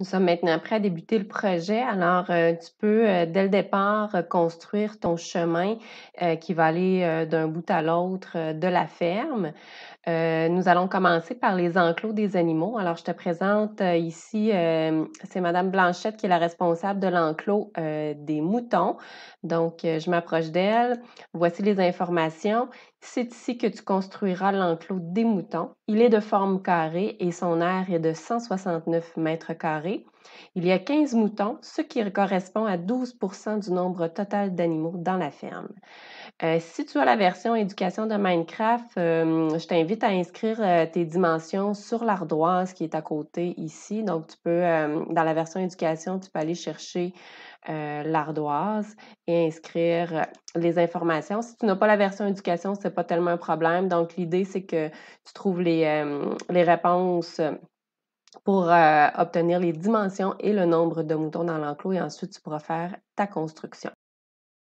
Nous sommes maintenant prêts à débuter le projet. Alors, euh, tu peux, euh, dès le départ, construire ton chemin euh, qui va aller d'un bout à l'autre de la ferme. nous allons commencer par les enclos des animaux. Alors, je te présente ici, c'est Madame Blanchette qui est la responsable de l'enclos des moutons. Donc, je m'approche d'elle. Voici les informations. C'est ici que tu construiras l'enclos des moutons. Il est de forme carrée et son aire est de 169 mètres carrés il y a 15 moutons, ce qui correspond à 12 du nombre total d'animaux dans la ferme. Euh, si tu as la version éducation de Minecraft, euh, je t'invite à inscrire euh, tes dimensions sur l'ardoise qui est à côté ici. Donc, tu peux, dans la version éducation, tu peux aller chercher l'ardoise et inscrire les informations. Si tu n'as pas la version éducation, ce n'est pas tellement un problème. Donc, l'idée, c'est que tu trouves les, les réponses pour euh, obtenir les dimensions et le nombre de moutons dans l'enclos et ensuite tu pourras faire ta construction.